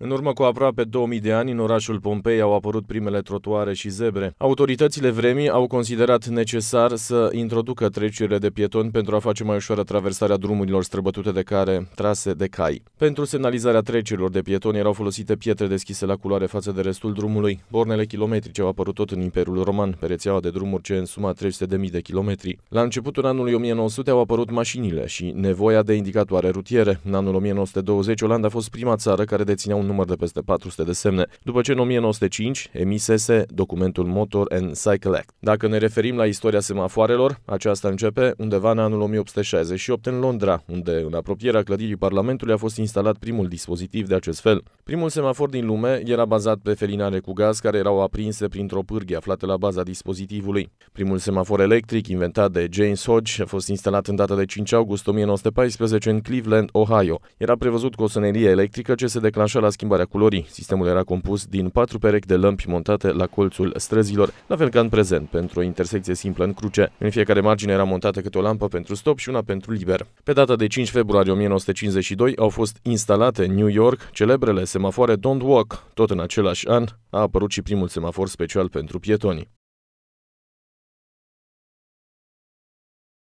În urmă cu aproape 2000 de ani, în orașul Pompei au apărut primele trotuare și zebre. Autoritățile vremii au considerat necesar să introducă trecerile de pietoni pentru a face mai ușoară traversarea drumurilor străbătute de care trase de cai. Pentru semnalizarea trecerilor de pietoni erau folosite pietre deschise la culoare față de restul drumului. Bornele kilometrice au apărut tot în Imperiul Roman, pe rețeaua de drumuri ce însuma 300.000 de kilometri. La începutul anului 1900 au apărut mașinile și nevoia de indicatoare rutiere. În anul 1920, Olanda a fost prima țară care deținea un număr de peste 400 de semne, după ce în 1905 emisese documentul Motor and Cycle Act. Dacă ne referim la istoria semafoarelor, aceasta începe undeva în anul 1868 în Londra, unde în apropierea clădirii Parlamentului a fost instalat primul dispozitiv de acest fel. Primul semafor din lume era bazat pe felinare cu gaz care erau aprinse printr-o pârghie aflată la baza dispozitivului. Primul semafor electric inventat de James Hodge a fost instalat în data de 5 august 1914 în Cleveland, Ohio. Era prevăzut cu o sânerie electrică ce se declanșa la schimbarea culorii. Sistemul era compus din patru perechi de lămpi montate la colțul străzilor, la fel ca în prezent, pentru o intersecție simplă în cruce. În fiecare margine era montată câte o lampă pentru stop și una pentru liber. Pe data de 5 februarie 1952 au fost instalate în New York celebrele semafoare Don't Walk. Tot în același an a apărut și primul semafor special pentru pietoni.